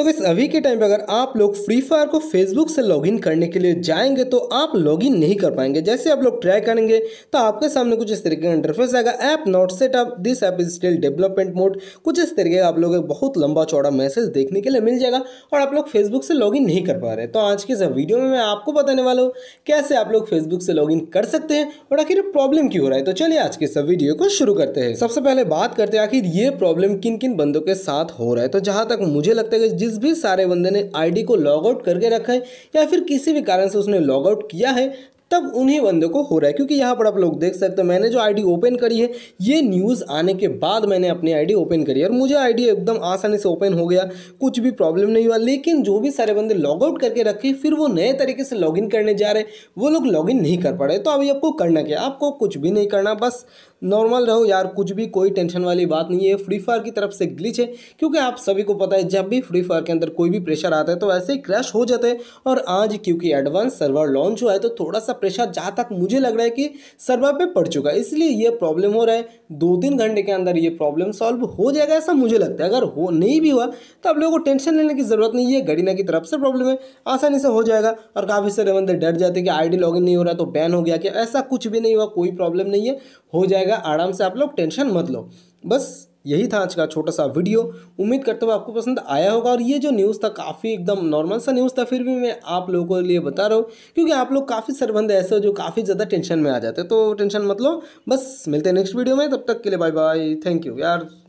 तो बस अभी के टाइम पे अगर आप लोग फ्री फायर को फेसबुक से लॉगिन करने के लिए जाएंगे तो आप लॉगिन नहीं कर पाएंगे जैसे आप लोग ट्राई करेंगे तो आपके सामने कुछ इस तरीके का इंटरफेस आएगा app not set up this app is still development mode कुछ इस तरीके का आप लोग एक बहुत लंबा चौड़ा मैसेज देखने के लिए मिल जाएगा और आप लोग फेसबुक से इन नहीं कर पा रहे तो आज के इस वीडियो में मैं आपको बताने वाला हूँ कैसे आप लोग फेसबुक से इन कर सकते हैं और आखिर प्रॉब्लम क्यों हो रहा है तो चलिए आज के इस वीडियो को शुरू करते हैं सबसे पहले बात करते हैं आखिर ये प्रॉब्लम किन किन बंदों के साथ हो रहा है तो जहाँ तक मुझे लगता है कि जिस जिस भी सारे बंदे ने आईडी को लॉग आउट करके रखा है या फिर किसी भी कारण से उसने लॉग आउट किया है तब उन्हीं बंदे को हो रहा है क्योंकि यहाँ पर आप लोग देख सकते हो मैंने जो आईडी ओपन करी है ये न्यूज़ आने के बाद मैंने अपनी आईडी ओपन करी और मुझे आईडी एकदम आसानी से ओपन हो गया कुछ भी प्रॉब्लम नहीं हुआ लेकिन जो भी सारे बंदे लॉगआउट करके रखे फिर वो नए तरीके से लॉग करने जा रहे वो लोग लॉग नहीं कर पा रहे तो अभी आपको करना क्या आपको कुछ भी नहीं करना बस नॉर्मल रहो यार कुछ भी कोई टेंशन वाली बात नहीं है फ्री फायर की तरफ से ग्लिच है क्योंकि आप सभी को पता है जब भी फ्री फायर के अंदर कोई भी प्रेशर आता है तो ऐसे ही क्रैश हो जाते हैं और आज क्योंकि एडवांस सर्वर लॉन्च हुआ है तो थोड़ा सा प्रेशर जहाँ तक मुझे लग रहा है कि सर्वर पे पड़ चुका है इसलिए ये प्रॉब्लम हो रहा है दो तीन घंटे के अंदर ये प्रॉब्लम सॉल्व हो जाएगा ऐसा मुझे लगता है अगर हो नहीं भी हुआ तो आप लोगों को टेंशन लेने की ज़रूरत नहीं है गरीना की तरफ से प्रॉब्लम है आसानी से हो जाएगा और काफ़ी सारे बंदे डर जाते कि आईडी लॉगिन नहीं हो रहा तो बैन हो गया कि ऐसा कुछ भी नहीं हुआ कोई प्रॉब्लम नहीं है हो जाएगा आराम से आप लोग टेंशन मत लो बस यही था आज का छोटा सा वीडियो उम्मीद करता हूँ आपको पसंद आया होगा और ये जो न्यूज़ था काफ़ी एकदम नॉर्मल सा न्यूज़ था फिर भी मैं आप लोगों के लिए बता रहा हूँ क्योंकि आप लोग काफ़ी सरबंध ऐसे हो जो काफ़ी ज़्यादा टेंशन में आ जाते हैं तो टेंशन मतलब बस मिलते हैं नेक्स्ट वीडियो में तब तक के लिए बाय बाय थैंक यू यार